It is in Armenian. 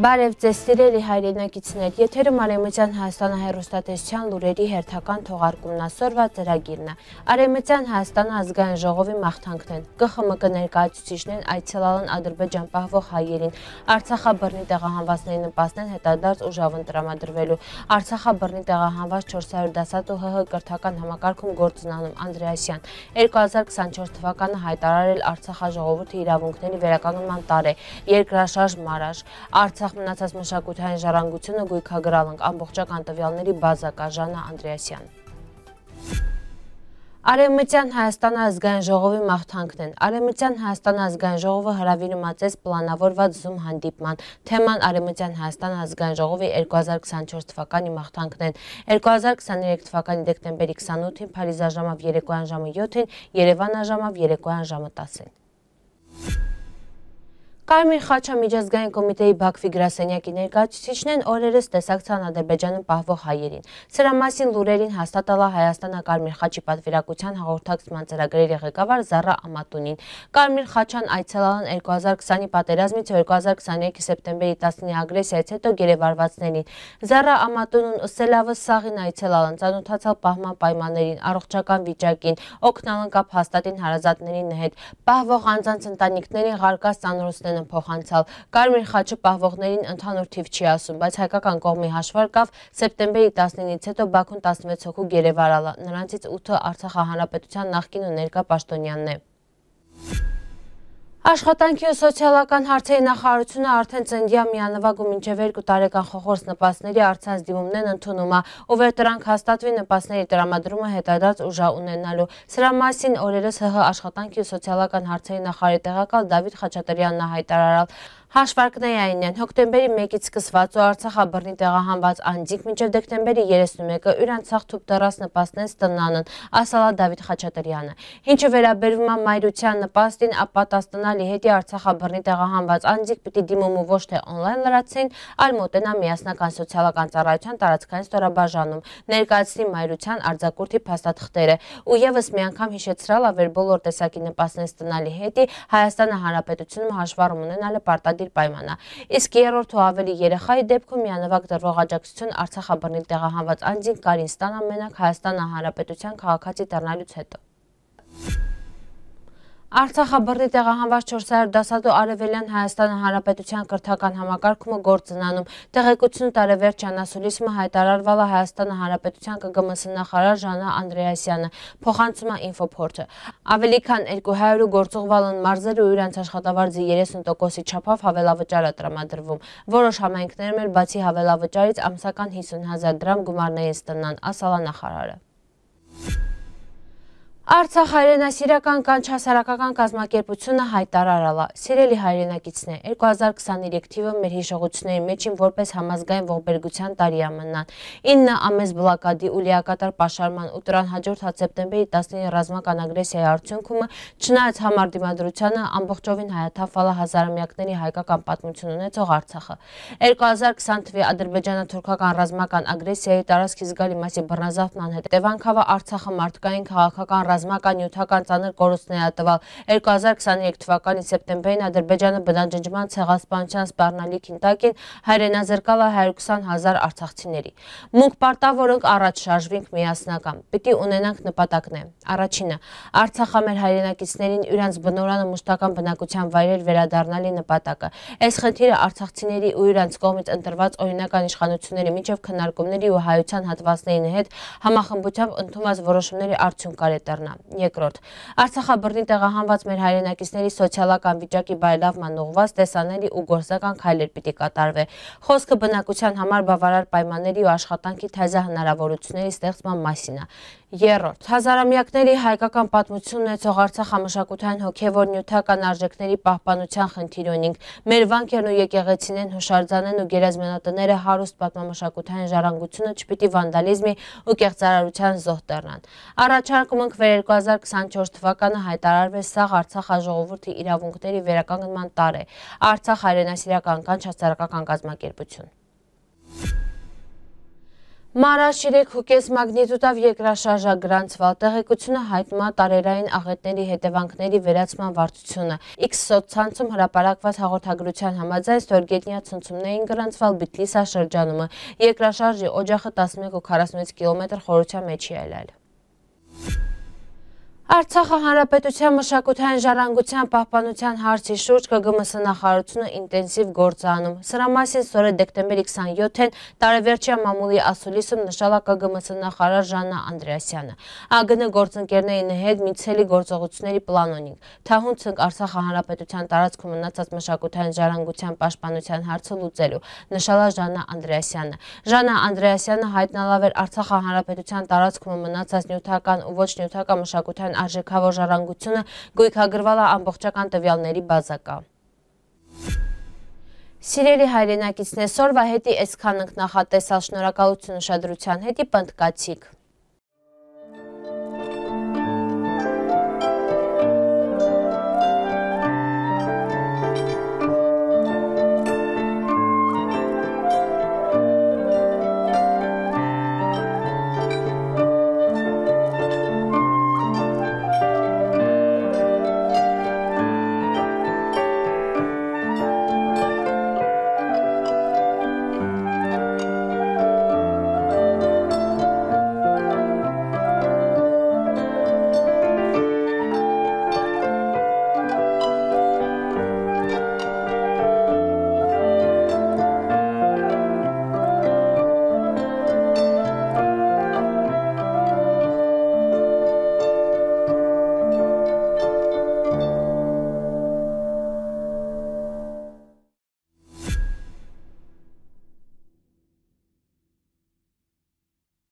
Բարև ձեզ սիրելի հայրենակիցներ, եթերում արեմության Հայաստանը հերոստատեսության լուրերի հերթական թողարկումն ասորվա ծրագիրն է։ Արեմության Հայաստանը ազգային ժողովի մաղթանքն են։ ԿԽՄԿ ներկայացուցիչներն այցելալն Ադրբեջան պահվող հայերին, Արցախաբռնի տեղահանվածների նպաստեն հետադարձ ուժավն տրամադրվելու, Արցախաբռնի տեղահանված 400 դասատ ու ՀՀ կրթական համակարգում գործունանում Անդրեասյան 2024 թվականը հայտարարել Արցախա ժողովրդի իրավունքների վերականգնման տարե, երկրաշարժ մարաշ, Արցախ Հաճախ մնացած մշակութային ժառանգությունը գույքագրալ ենք ամբողջական տվյալների բազա Կաժանա Անդրեասյան։ Արեմմտյան Հայաստան ազգային ժողովի մաղթանքն են։ Արեմմտյան Հայաստան ազգային ժողովը հրավիրմացեց պլանավորված զում հանդիպման։ Թեման Արեմմտյան Հայաստան ազգային ժողովի 2024 թվականի մաղթանքն են։ 2023 թվականի դեկտեմբերի 28-ին Փարիզա ժամով 3-ին ժամը 7-ին, Երևան ժամով 3-ին ժամը 10-ին։ Կարմիր Խաչա միջազգային կոմիտեի Բաքվի գրասենյակի ներկայացուցիչն են օրերս տեսակցան Ադրբեջանում պահվող հայերին։ Սրա մասին լուրերին հաստատել է Հայաստանը Կարմիր Խաչի պատվիրակության հաղորդակցման ծրագրերի ղեկավար Զարա Ամատունին։ Կարմիր Խաչան այցելան 2020-ի պատերազմից 2023-ի սեպտեմբերի 19-ի ագրեսիայից հետո գերեվարվածներին։ Զարա Ամատունն ըսելավը սաղին այցելան ցանոթացալ պահման պայմաններին, առողջական վիճակին, օգնալն կապ հաստատին հարազատներին հետ, պահվող անձանց ընտանիքներին ղարկած ծանրոցներն են փոխանցալ։ Կարմիր խաչը պահվողներին ընդհանուր թիվ չի ասում, բայց հայկական կողմի հաշվար կավ սեպտեմբերի 19-ից հետո Բաքուն 16 հոգու գերեվարալա, նրանցից 8-ը Արցախահանրապետության նախկին ու ներկա պաշտոնյանն է։ Աշխատանքի ու սոցիալական հարցերի նախարարությունը արդեն ծնդյա միանվագում մինչև երկու տարեկան խողորս նպասների արցանց դիմումներն ընդունումա, ով էր տրանք հաստատվի նպասների տրամադրումը հետադարձ ուժա ունենալու։ Սրա մասին օրերս ՀՀ աշխատանքի ու սոցիալական հարցերի նախարարի տեղակալ Դավիթ Խաչատրյանն է հայտարարել։ Հաշվարկներային են հոկտեմբերի 1-ից սկսված ու Արցախաբռնի տեղահանված անձիկ մինչև դեկտեմբերի 31-ը յուրանցախ թուփ դեռաս նպաստնեն ստնանն, ասալա Դավիթ Խաչատրյանը։ Ինչը վերաբերվում է մայրության նպաստին, ապա տաստնալի հետի Արցախաբռնի տեղահանված անձիկ պիտի դիմումը ոչ թե on-line լրացին, այլ մոտենա միասնական սոցիալական ծառայության տարածքային ստորաբաժանում, ներկայացնի մայրության արձակուրդի փաստաթղթերը ու եւս մի անգամ հիշեցրալա վեր բոլոր տեսակի նպաստնեն ստնալի հետի Հայաստանը Հանրապետությունում հաշվառում ունենալը պարտադիր արտադիր պայմանա։ Իսկ երրորդ ու ավելի երեխայի դեպքում միանավակ դրվող աջակցություն Արցախաբռնի տեղահանված անձին կարին ստանա մենակ Հայաստան Հանրապետության քաղաքացի դառնալուց հետո։ Արցախաբրդի տեղահանված 400 դասատու արևելյան Հայաստան Հանրապետության կրթական համակարգումը գործնանում։ Տեղեկություն տարեվերջ անասուլիսմը հայտարարվալ է Հայաստան Հանրապետության ԿԳՄՍ նախարար Ժանա Անդրեասյանը, փոխանցումը ինֆոփորձը։ Ավելի քան 200 գործող վալն մարզեր ու իրենց աշխատավարձի 30%-ի չափով հավելավճար է տրամադրվում։ Որոշ համայնքներում էլ բացի հավելավճարից ամսական 50000 դրամ գումարներ են ստնան, ասաლა նախարարը։ Արցախ հայրենասիրական կան չհասարակական կազմակերպությունը հայտարարալա։ Սիրելի հայրենակիցներ, 2023 թիվը մեր հիշողությունների մեջին որպես համազգային ողբերգության տարի ամնան։ 9 ամես բլոկադի ու լիակատար պաշարման ու դրան հաջորդած սեպտեմբերի 19 ռազմական ագրեսիայի արդյունքում չնայած համար դիմադրությանը ամբողջովին հայաթափվալա հազարամյակների հայկական պատմություն ունեցող Արցախը։ 2020 թվականի ադրբեջանա-թուրքական ռազմական ագրեսիայի տարածքի զգալի մասի բռնազավթն անհետևանքava Արցախը մարդկային քաղաքական ռազմական նյութական ծանր կորուստներ է տվել։ 2023 թվականի սեպտեմբերին Ադրբեջանը բնաջնջման ցեղասպանության սպառնալիքին տակին հայրենազրկալա 120.000 արցախցիների։ Մունք պարտավ, որոնք առաջ շարժվինք միասնական։ Պիտի ունենանք նպատակներ։ Առաջինը՝ Արցախը մեր հայրենակիցներին իրանց բնորանը մշտական բնակության վայրեր վերադառնալի նպատակը։ Այս խնդիրը արցախցիների ու իրանց կողմից ընտրված օրինական իշխանությունների միջև քննարկումների ու հայության հատվածներին հետ համախմբությամբ ընդունված որոշումների արդյունք կարելի է դառնա։ Երկրորդ, Արցախաբռնի տեղահանված մեր հայրենակիցների սոցիալական վիճակի բարելավման ուղղված տեսանելի ու գործական քայլեր պիտի կատարվե։ Խոսքը բնակության համար բավարար պայմանների ու աշխատանքի թեզահնարավորությունների ստեղծման մասին է։ Երորդ, հազարամյակների հայկական պատմություն ունեցող արցախ համշակութային հոգևոր նյութական արժեքների պահպանության խնդիրոնինք, մեր վանքերն ու եկեղեցին են հուշարձանեն ու գերազմենատները հարուստ պատմամշակութային ժառանգությունը չպիտի վանդալիզմի ու կեղծարարության զոհ տեղնան։ Առաջարկում ենք վեր 2024 թվականը հայտարարվեր սաղ Արցախ ժողովրդի իրավունքների վերականգնման տարե, Արցախ հայրենասիրական կանչասարակական կազմակերպություն։ Մարաշ 3.5 մագնիտուտով երկրաշարժագրանցվալ տեղեկությունը հայտնումա տարերային աղետների հետևանքների վերացման վարդությունը։ X սոցցանցում հրապարակված հաղորդագրության համաձայն ստորգետնյա ցնցումներին գրանցվալ Բիտլիսա շրջանումը։ Երկրաշարժի օջախը 11.46 կիլոմետր խորության մեջ է ելել։ Արցախը Հանրապետության մշակութային ժառանգության պահպանության հարցի շուրջ ԿԳՄՍ նախարարությունը ինտենսիվ գործանում։ Սրա մասին սորետ դեկտեմբերի 27-ին տարեվերջյա մամուլի ասուլիսում նշալա ԿԳՄՍ նախարար Ժաննա Անդրեասյանը։ ԱԳՆ գործընկերներին հետ միցելի գործողությունների պլանոնինգ, թահուն ցնկ Արցախը Հանրապետության տարածքում մնացած մշակութային ժառանգության պաշտպանության հարցը լուծելու, նշալա Ժաննա Անդրեասյանը։ Ժաննա Անդրեասյանը հայտնալավ էր Արցախը Հանրապետության տարածքում մնացած նյութական ու ոչ նյութական մշակութային արժեքավոր ժառանգությունը գույքագրվալը ամբողջական տվյալների բազակա։ Սիրելի հայրենակիցն է, սորվա հետի այսքան ընք նախատեսալ շնորակալություն ուշադրության հետի պնդկացիք։